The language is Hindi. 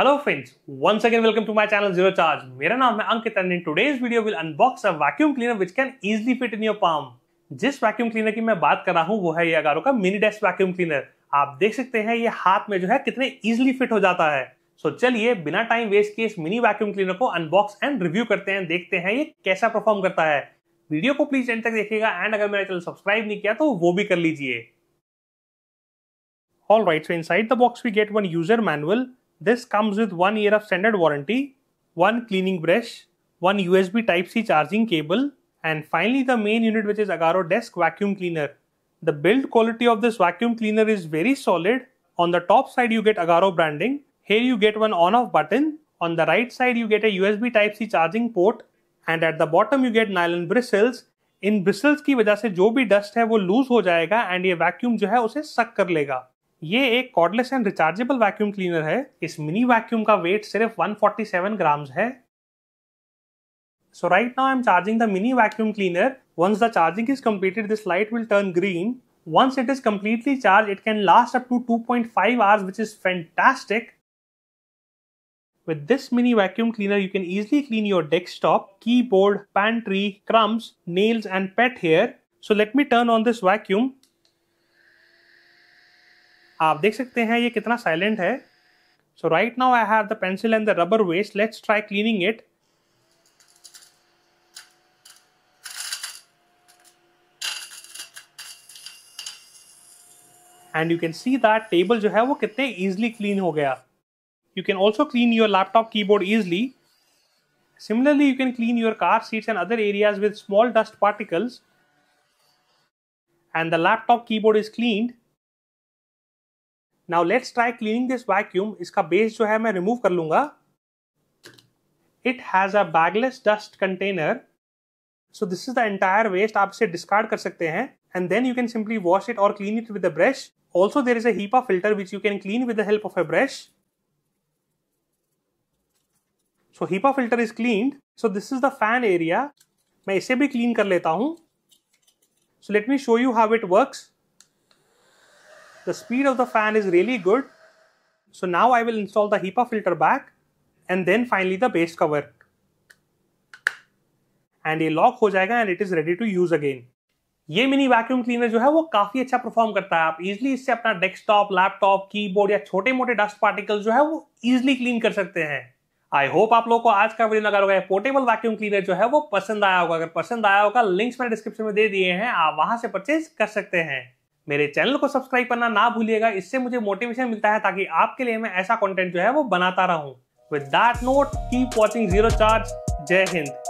Hello friends one again welcome to my channel zero charge मेरा नाम है Ankit and in today's video we'll unbox a vacuum cleaner which can easily fit in your palm. जिस वैक्यूम क्लीनर की मैं बात कर रहा हूँ वो है ये अगारो का मिनी डेस्क वैक्यूम क्लीनर आप देख सकते हैं ये हाथ में जो है कितने इजिली फिट हो जाता है सो so, चलिए बिना टाइम वेस्ट किए इस मिनी वैक्यूम क्लीनर को अनबॉक्स एंड रिव्यू करते हैं देखते हैं ये कैसा परफॉर्म करता है वीडियो को प्लीज एंड तक देखिएगा एंड अगर मेरा चैनल सब्सक्राइब नहीं किया तो वो भी कर लीजिए Alright, so inside the box we get one user manual This comes with one year of standard warranty, one cleaning brush, one USB Type-C charging cable, and finally the main unit which is Agaro desk vacuum cleaner. The build quality of this vacuum cleaner is very solid. On the top side you get Agaro branding. Here you get one on-off button. On the right side you get a USB Type-C charging port. And at the bottom you get nylon bristles. इन ब्रिसल्स की वजह से जो भी डस्ट है वो लूज हो जाएगा एंड ये वैक्यूम जो है उसे सक कर लेगा ये एक cordless and rechargeable vacuum cleaner है इस मिनी वैक्यूम का वेट सिर्फ 147 फोर्टी ग्राम्स है so right now I am charging the mini vacuum cleaner once the charging is completed this light will turn green once it is completely charge it can last up to two point five hours which is fantastic with this mini vacuum cleaner you can easily clean your desktop keyboard pantry crumbs nails and pet hair so let me turn on this vacuum आप देख सकते हैं ये कितना साइलेंट है so right now I have the pencil and the rubber waste let's try cleaning it and you can see that table जो है वो कितने ईजिली क्लीन हो गया you can also clean your laptop keyboard easily you can clean your car seats and other areas with small dust particles and the laptop keyboard is cleaned now let's try cleaning this vacuum इसका बेस जो है मैं रिमूव कर लूंगा it has a bagless dust container so this is the entire waste आप इसे डिस्कार्ड कर सकते हैं and then you can simply wash it और clean it with a brush also there is up HEPA filter which you can clean with the help of a brush so HEPA filter is clean so this is the fan area मैं इसे भी क्लीन कर लेता हूं so let me show you how it works The speed of the fan is really good. So now I will install the HEPA filter back and then finally the base cover. And ये लॉक हो जाएगा and it is ready to use again ये मिनी वैक्यूम क्लीनर जो है वो काफी अच्छा परफॉर्म करता है आप इजिली इससे अपना डेस्कटॉप लैपटॉप कीबोर्ड या छोटे मोटे डस्ट पार्टिकल जो है वो इजिली क्लीन कर सकते हैं आई होप आप लोगों को आज का वीडियो लगा होगा पोर्टेबल वैक्यूम क्लीनर जो है वो पसंद आया होगा अगर पसंद आया होगा लिंक्स मैंने डिस्क्रिप्शन में दे दिए हैं आप वहां से परचेज कर सकते हैं मेरे चैनल को सब्सक्राइब करना ना भूलिएगा इससे मुझे मोटिवेशन मिलता है ताकि आपके लिए मैं ऐसा कंटेंट जो है वो बनाता रहूं with that note keep watching zero charge जय हिंद